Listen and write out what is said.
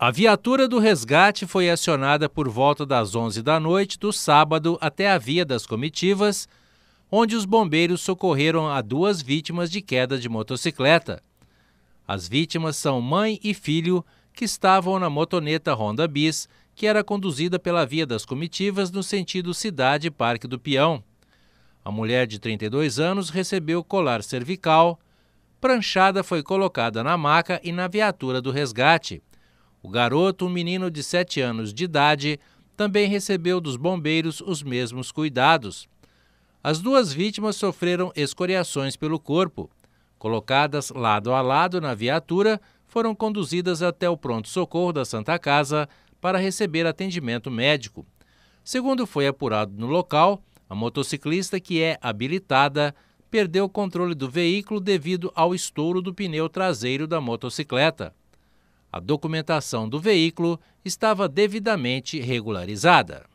A viatura do resgate foi acionada por volta das 11 da noite do sábado até a Via das Comitivas, onde os bombeiros socorreram a duas vítimas de queda de motocicleta. As vítimas são mãe e filho que estavam na motoneta Honda Bis, que era conduzida pela Via das Comitivas no sentido Cidade Parque do Peão. A mulher de 32 anos recebeu colar cervical, pranchada foi colocada na maca e na viatura do resgate. O garoto, um menino de 7 anos de idade, também recebeu dos bombeiros os mesmos cuidados. As duas vítimas sofreram escoriações pelo corpo. Colocadas lado a lado na viatura, foram conduzidas até o pronto-socorro da Santa Casa para receber atendimento médico. Segundo foi apurado no local, a motociclista, que é habilitada, perdeu o controle do veículo devido ao estouro do pneu traseiro da motocicleta a documentação do veículo estava devidamente regularizada.